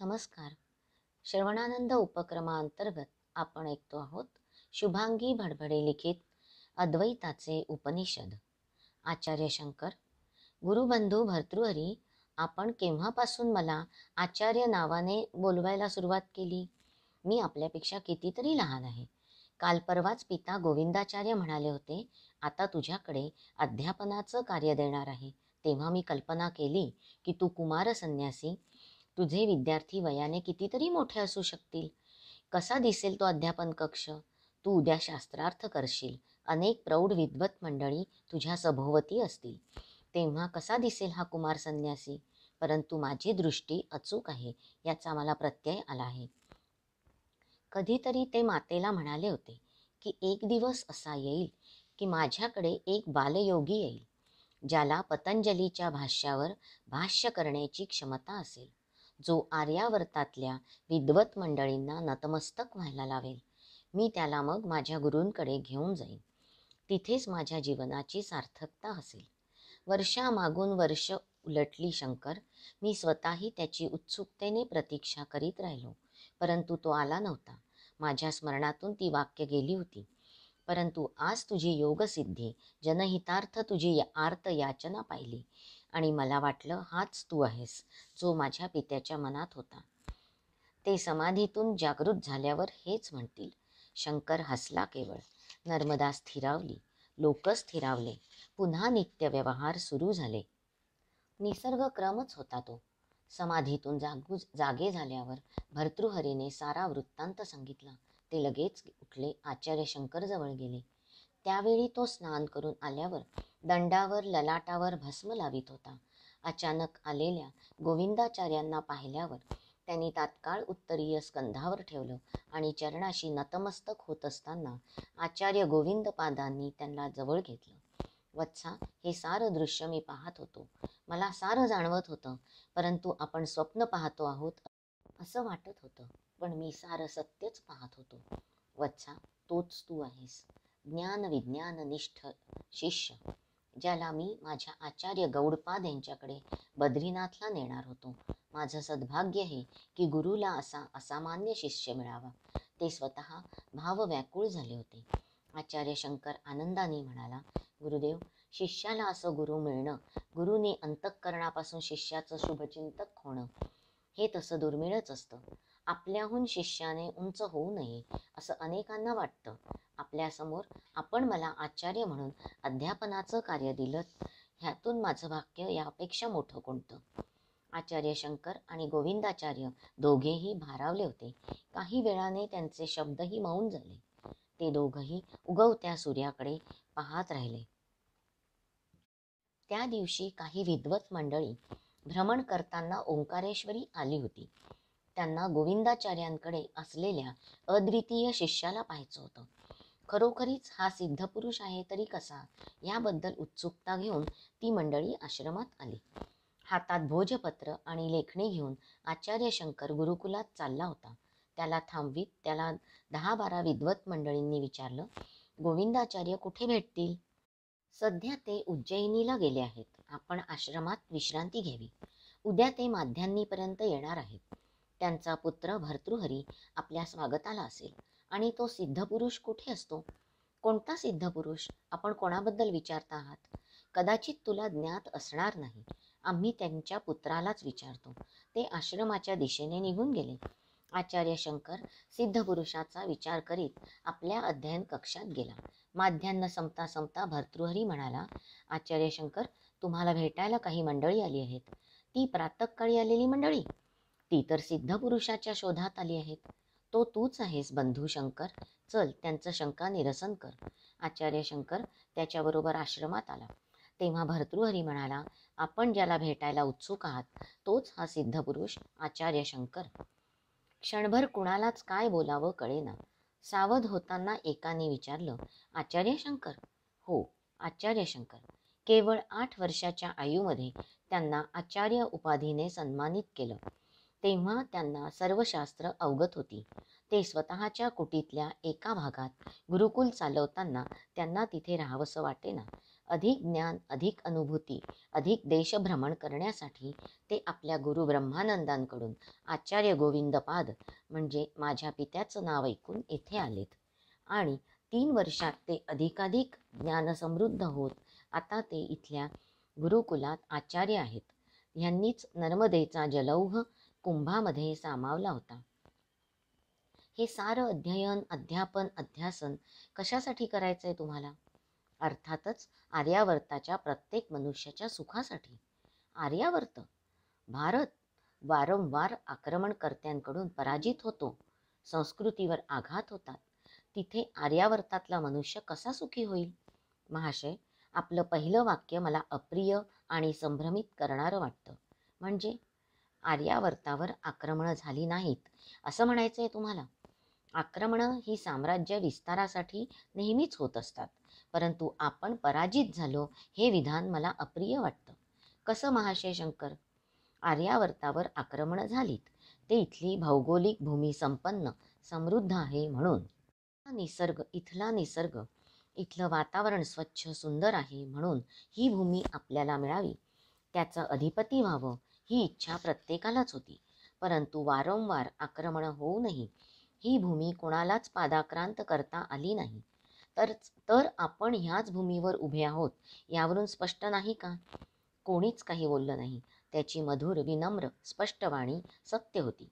नमस्कार श्रवणानंद उपक्रमाअंतर्गत आपण ऐकतो आहोत शुभांगी भडभडे लिखित अद्वैताचे उपनिषद आचार्य शंकर गुरुबंधू भर्तृहरी आपण केव्हापासून मला आचार्य नावाने बोलवायला सुरुवात केली मी आपल्यापेक्षा कितीतरी लहान आहे काल परवाच पिता गोविंदाचार्य म्हणाले होते आता तुझ्याकडे अध्यापनाचं कार्य देणार आहे तेव्हा मी कल्पना केली की तू कुमार संन्यासी तुझे विद्यार्थी वयाने कितीतरी मोठे असू शकतील कसा दिसेल तो अध्यापन कक्ष तू उद्या शास्त्रार्थ करशील अनेक प्रौढ विद्वत मंडळी तुझ्या सभोवती असतील तेव्हा कसा दिसेल हा कुमार संन्यासी परंतु माझी दृष्टी अचूक आहे याचा मला प्रत्यय आला आहे कधीतरी ते मातेला म्हणाले होते की एक दिवस असा येईल की माझ्याकडे एक बालयोगी येईल ज्याला पतंजलीच्या भाष्यावर भाष्य करण्याची क्षमता असेल जो आर्यावर्तातल्या विद्वत मंडळींना नतमस्तक व्हायला लावेल मी त्याला मग माझ्या गुरूंकडे घेऊन जाईन तिथेच माझ्या जीवनाची सार्थकता असेल वर्षामागून वर्ष उलटली शंकर मी स्वतःही त्याची उत्सुकतेने प्रतीक्षा करीत राहिलो परंतु तो आला नव्हता माझ्या स्मरणातून ती वाक्य गेली होती परंतु आज तुझी योगसिद्धी जनहितार्थ तुझी आर्त याचना पाहिली आणि मला वाटलं हाच तू आहेस जो माझ्या पित्याच्या मनात होता ते समाधीतून जागृत झाल्यावर हेच म्हणतील शंकर हसला केवळ नर्मदा स्थिरावली लोक स्थिरावले पुन्हा नित्य व्यवहार सुरू झाले निसर्ग क्रमच होता तो समाधीतून जागू जागे झाल्यावर भर्तृहरीने सारा वृत्तांत सांगितला ते लगेच उठले आचार्य शंकरजवळ गेले त्यावेळी तो स्नान करून आल्यावर दंडावर ललाटावर भस्म लावित होता अचानक आलेल्या गोविंदाचार्यांना पाहिल्यावर त्यांनी तात्काळ उत्तरीय स्कंधावर ठेवलं आणि चरणाशी नतमस्तक होत असताना आचार्य गोविंदपादांनी त्यांना जवळ घेतलं वत्सा हे सारं दृश्य मी पाहत होतो मला सारं जाणवत होतं परंतु आपण स्वप्न पाहतो आहोत असं वाटत होतं पण मी सारं सत्यच पाहत होतो वत्सा तोच तू आहेस ज्ञान विज्ञान निष्ठ शिष्य ज्याला मी माझ्या आचार्य गौडपाद यांच्याकडे बद्रीनाथला नेणार होतो माझं सद्भाग्य हे की गुरुला असा असामान्य शिष्य मिळावा ते स्वतः भावव्याकुळ झाले होते आचार्य शंकर आनंदाने म्हणाला गुरुदेव शिष्याला असं गुरु मिळणं गुरुने अंतःकरणापासून शिष्याचं शुभचिंतक होणं हे तसं दुर्मिळच असतं आपल्याहून शिष्याने उंच होऊ नये असं अनेकांना वाटतं आपल्यासमोर आपण मला आचार्य म्हणून अध्यापनाचं कार्य दिलं ह्यातून माझं वाक्य यापेक्षा मोठं कोणतं आचार्य शंकर आणि गोविंदाचार्य दोघेही भारावले होते काही वेळाने त्यांचे शब्दही मौन झाले ते दोघही उगवत्या सूर्याकडे पाहत राहिले त्या दिवशी काही विद्वत मंडळी भ्रमण करताना ओंकारेश्वरी आली होती त्यांना गोविंदाचार्यांकडे असलेल्या अद्वितीय शिष्याला पाहायचं होतं खरोखरीच हा सिद्ध पुरुष आहे तरी कसा याबद्दल उत्सुकता घेऊन ती मंडळी आश्रमात आली हातात भोजपत्र आणि लेखणी घेऊन आचार्य शंकर गुरुकुलात चालला होता त्याला थांबवीत त्याला दहा बारा विद्वत मंडळींनी विचारलं गोविंदाचार्य कुठे भेटतील सध्या ते उज्जैनीला गेले आहेत आपण आश्रमात विश्रांती घ्यावी उद्या ते माध्यान्नीपर्यंत येणार आहेत त्यांचा पुत्र भर्तृहरी आपल्या स्वागताला असेल आणि तो सिद्धपुरुष कुठे असतो कोणता सिद्धपुरुष आपण कोणाबद्दल विचारता आहात कदाचित तुला ज्ञात असणार नाही आम्ही त्यांच्या पुत्रालाच विचारतो ते आश्रमाच्या दिशेने निघून गेले आचार्य शंकर सिद्धपुरुषाचा विचार करीत आपल्या अध्ययन कक्षात गेला माध्यान्न संपता संपता भर्तृहरी म्हणाला आचार्य शंकर तुम्हाला भेटायला काही मंडळी आली आहेत ती प्रातकाळी आलेली मंडळी ती तर सिद्ध पुरुषाच्या शोधात आली आहेत तो तूच आहेस बंधू शंकर चल त्यांचं शंका निरसन कर आचार्य शंकर त्याच्याबरोबर आश्रमात आला तेव्हा भर्तृहरी म्हणाला आपण ज्याला भेटायला उत्सुक आहात तोच हा सिद्ध पुरुष आचार्य शंकर क्षणभर कुणालाच काय बोलावं कळेना सावध होताना एकाने विचारलं आचार्य शंकर हो आचार्य शंकर केवळ आठ वर्षाच्या आयुमध्ये त्यांना आचार्य उपाधीने सन्मानित केलं तेव्हा त्यांना सर्व शास्त्र अवगत होती ते स्वतःच्या कुटीतल्या एका भागात गुरुकुल चालवताना त्यांना तिथे राहावंसं वाटेना अधिक ज्ञान अधिक अनुभूती अधिक देशभ्रमण करण्यासाठी ते आपल्या गुरु ब्रह्मानंदांकडून आचार्य गोविंदपाद म्हणजे माझ्या पित्याचं नाव ऐकून इथे आलेत आणि तीन वर्षात ते अधिकाधिक ज्ञानसमृद्ध होत आता ते इथल्या गुरुकुलात आचार्य आहेत ह्यांनीच नर्मदेचा जलौह कुंभामध्ये सामावला होता हे सारं अध्ययन अध्यापन अध्यासन कशासाठी करायचंय तुम्हाला अर्थातच आर्यावर्ताच्या प्रत्येक मनुष्याच्या सुखासाठी आर्यावर्त भारत वारंवार आक्रमणकर्त्यांकडून पराजित होतो संस्कृतीवर आघात होतात तिथे आर्यावर्तातला मनुष्य कसा सुखी होईल महाशय आपलं पहिलं वाक्य मला अप्रिय आणि संभ्रमित करणारं वाटतं म्हणजे आर्यावर्तावर आक्रमणं झाली नाहीत असं म्हणायचं आहे तुम्हाला आक्रमणं ही साम्राज्य विस्तारासाठी नेहमीच होत असतात परंतु आपण पराजित झालो हे विधान मला अप्रिय वाटतं कसं महाशय शंकर आर्यावर्तावर आक्रमणं झालीत ते इथली भौगोलिक भूमी संपन्न समृद्ध आहे म्हणून निसर्ग इथला निसर्ग इथलं वातावरण स्वच्छ सुंदर आहे म्हणून ही भूमी आपल्याला मिळावी त्याचं अधिपती व्हावं ही इच्छा प्रत्येकालाच होती परंतु वारंवार आक्रमण होऊनही ही भूमी कोणालाच पादाक्रांत करता आली नाही तर तर आपण ह्याच भूमीवर उभे आहोत यावरून स्पष्ट नाही का कोणीच काही बोललं नाही त्याची मधुर विनम्र स्पष्टवाणी सत्य होती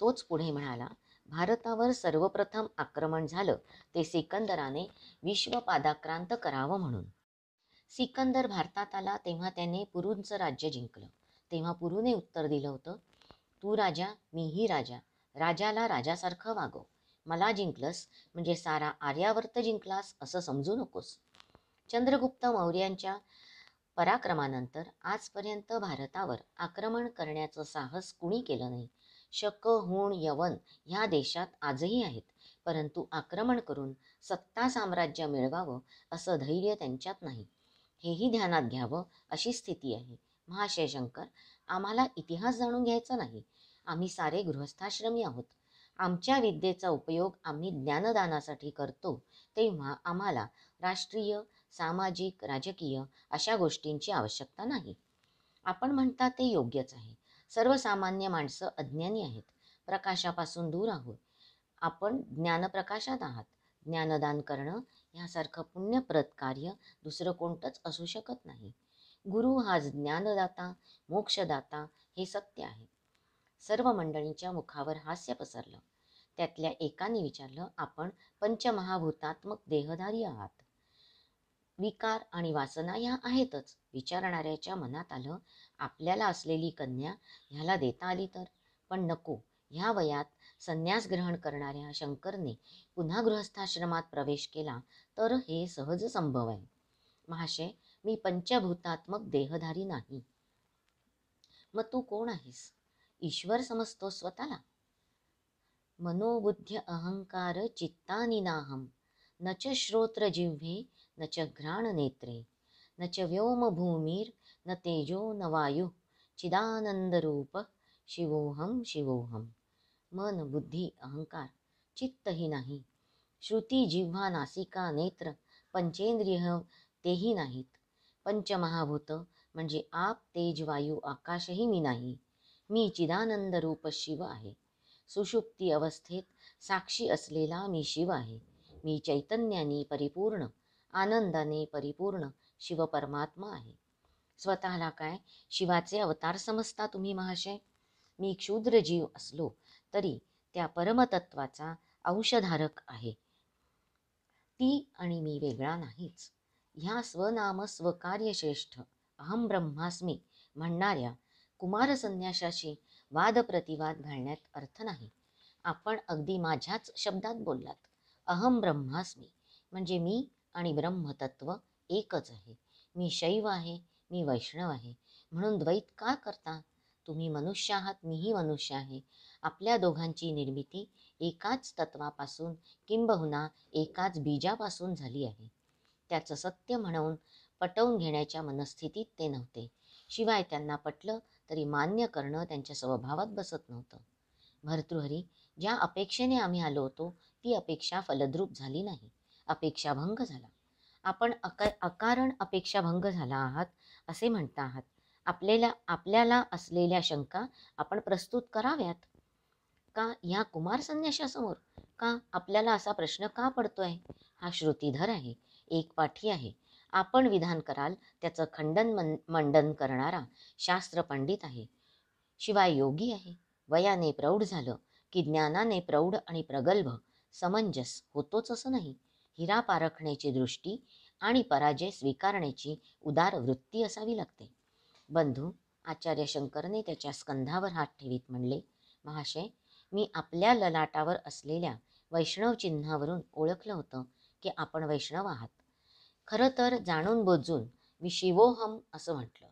तोच पुढे म्हणाला भारतावर सर्वप्रथम आक्रमण झालं ते सिकंदराने विश्व पादाक्रांत करावं म्हणून सिकंदर भारतात आला तेव्हा त्याने पुरुंचं राज्य जिंकलं तेव्हा पुरुने उत्तर दिलं होतं तू राजा मीही राजा राजाला राजासारखं वागव मला जिंकलंस म्हणजे सारा आर्यावर्त जिंकलास असं समजू नकोस चंद्रगुप्त मौर्यांच्या पराक्रमानंतर आजपर्यंत भारतावर आक्रमण करण्याचं साहस कुणी केलं नाही शक हुण यवन ह्या देशात आजही आहेत परंतु आक्रमण करून सत्ता साम्राज्य मिळवावं असं धैर्य त्यांच्यात नाही हेही ध्यानात घ्यावं अशी स्थिती आहे महाशय शंकर आम्हाला इतिहास जाणून घ्यायचा नाही आम्ही सारे गृहस्थाश्रमी आहोत आमच्या विद्येचा उपयोग आम्ही ज्ञानदानासाठी करतो तेव्हा आम्हाला राष्ट्रीय सामाजिक राजकीय अशा गोष्टींची आवश्यकता नाही आपण म्हणता ते योग्यच आहे सर्वसामान्य माणसं अज्ञानी आहेत प्रकाशापासून दूर आहोत आपण ज्ञानप्रकाशात आहात ज्ञानदान करणं ह्यासारखं पुण्यप्रत कार्य दुसरं कोणतंच असू शकत नाही गुरु हा ज्ञानदाता मोक्षदाता हे सत्य आहे सर्व मंडळींच्या मुखावर हास्य पसरलं त्यातल्या एकाने विचारलं आपण पंचमहाभूतात्मक देहधारी आहात विकार आणि वासना या आहेतच विचारणाऱ्याच्या मनात आलं आपल्याला असलेली कन्या ह्याला देता आली तर पण नको ह्या वयात संन्यास ग्रहण करणाऱ्या शंकरने पुन्हा गृहस्थाश्रमात प्रवेश केला तर हे सहज संभव आहे महाशय मी पंचभूतात्मक देहधारी नाही मग तू कोण आहेस ईश्वर समजतो स्वतःला मनोबुद्ध अहंकार नाहम न च श्रोत्र जिव्हे न च घ्राण नेत्रे न च व्योम भूमीर न तेजो न वायू चिदानंदरूप शिवोहम शिवोहम मन बुद्धी अहंकार चित्तही नाही श्रुती जिव्हा नासिका नेत्र पंचेंद्रिय तेही नाहीत पंचमहाभूत म्हणजे आप तेज वायू आकाशही मी नाही मी चिदानंद रूप शिव आहे सुषुप्ती अवस्थेत साक्षी असलेला मी शिव आहे मी चैतन्याने परिपूर्ण आनंदाने परिपूर्ण शिव परमात्मा आहे स्वतःला काय शिवाचे अवतार समजता तुम्ही महाशय मी क्षुद्र जीव असलो तरी त्या परमतत्वाचा अंशधारक आहे ती आणि मी वेगळा नाहीच ह्या स्वनाम स्वकार्यश्रेष्ठ अहम ब्रह्मास्मी म्हणणाऱ्या कुमार संन्याशाशी वादप्रतिवाद घालण्यात अर्थ नाही आपण अगदी माझ्याच शब्दात बोललात अहम ब्रह्मास्मी म्हणजे मी आणि ब्रह्मतत्व एकच आहे मी शैव आहे मी वैष्णव आहे म्हणून द्वैत का करता तुम्ही मनुष्य आहात मीही मनुष्य आहे आपल्या दोघांची निर्मिती एकाच तत्वापासून किंबहुना एकाच बीजापासून झाली आहे त्याचं सत्य म्हणून पटवून घेण्याच्या मनस्थितीत ते नव्हते शिवाय त्यांना पटलं तरी मान्य करणं त्यांच्या स्वभावात बसत नव्हतं भर्तृहरी ज्या अपेक्षेने आम्ही आलो होतो ती अपेक्षा फलद्रूप झाली नाही अपेक्षाभंग झाला आपण अक अकारण अपेक्षाभंग झाला आहात असे म्हणता आहात आपल्याला आपल्याला असलेल्या शंका आपण प्रस्तुत कराव्यात का या कुमार संन्याशासमोर का आपल्याला असा प्रश्न का पडतोय हा श्रुतीधर आहे एक पाठी आहे आपण विधान कराल त्याचं खंडन मन मंडन करणारा शास्त्र पंडित आहे शिवाय योगी आहे वयाने प्रौढ झालं की ज्ञानाने प्रौढ आणि प्रगल्भ समंजस होतोच असं नाही हिरा पारखण्याची दृष्टी आणि पराजय स्वीकारण्याची उदार वृत्ती असावी लागते बंधू आचार्य शंकरने त्याच्या स्कंधावर हात ठेवीत म्हणले महाशय मी आपल्या ललाटावर असलेल्या वैष्णव चिन्हावरून ओळखलं होतं की आपण वैष्णव आहात खरं तर जाणून बोजून मी शिवोहम असं म्हटलं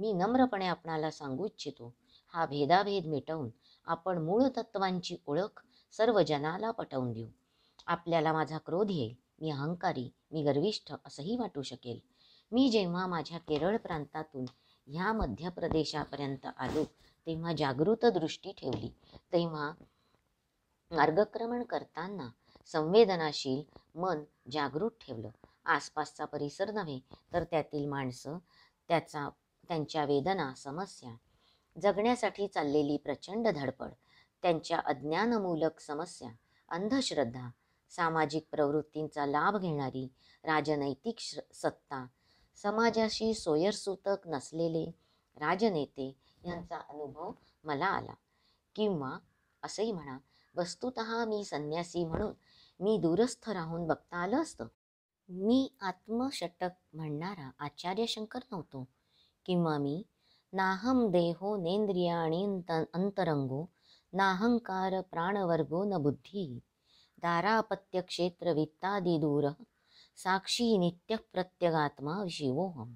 मी नम्रपणे आपणाला सांगू इच्छितो हा भेदाभेद मिटवून आपण मूळ तत्वांची ओळख सर्व जनाला पटवून देऊ आपल्याला माझा क्रोध येईल मी अहंकारी मी गर्विष्ठ असंही वाटू शकेल मी जेव्हा माझ्या केरळ प्रांतातून ह्या मध्य प्रदेशापर्यंत आलो तेव्हा जागृत दृष्टी ठेवली तेव्हा मार्गक्रमण करताना संवेदनाशील मन जागृत ठेवलं आसपासचा परिसर नव्हे तर त्यातील माणसं त्याचा त्यांच्या वेदना समस्या जगण्यासाठी चाललेली प्रचंड धडपड त्यांच्या अज्ञानमूलक समस्या अंधश्रद्धा सामाजिक प्रवृत्तींचा लाभ घेणारी राजनैतिक सत्ता समाजाशी सोयरसूतक नसलेले राजनेते यांचा अनुभव मला आला किंवा असंही म्हणा वस्तुत मी संन्यासी म्हणून मी दूरस्थ राहून बघता आलं असतं मी आत्मषटक म्हणणारा आचार्य शंकर नव्हतो किंवा मी नाहम देहो नेंद्रियाणी अंतरंगो नाहंकार प्राणवर्गो न बुद्धी दूर साक्षी नित्य प्रत्यगात्मा शिवोहम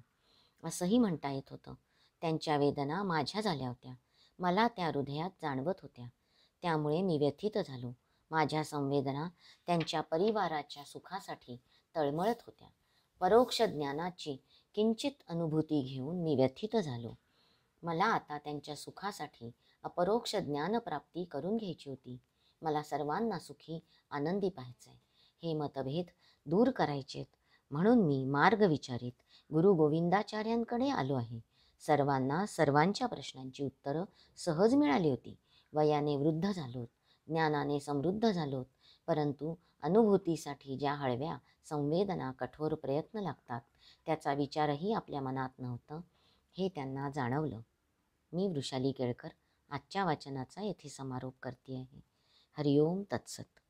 असंही म्हणता येत होतं त्यांच्या वेदना माझ्या झाल्या होत्या मला त्या हृदयात जाणवत होत्या त्यामुळे मी व्यथित झालो माझ्या संवेदना त्यांच्या परिवाराच्या सुखासाठी तळमळत होत्या परोक्ष ज्ञानाची किंचित अनुभूती घेऊन मी व्यथित झालो मला आता त्यांच्या सुखासाठी अपरोक्ष ज्ञानप्राप्ती करून घ्यायची होती मला सर्वांना सुखी आनंदी पाहायचं आहे हे मतभेद दूर करायचेत म्हणून मी मार्ग विचारित गुरु गोविंदाचार्यांकडे आलो आहे सर्वांना सर्वांच्या प्रश्नांची उत्तरं सहज मिळाली होती वयाने वृद्ध झालोत ज्ञानाने समृद्ध झालोत परंतु अनुभूतीसाठी ज्या हळव्या संवेदना कठोर प्रयत्न लागतात त्याचा विचारही आपल्या मनात नव्हतं हे त्यांना जाणवलं मी वृषाली केळकर आजच्या वाचनाचा येथे समारोप करते आहे हरिओम तत्सत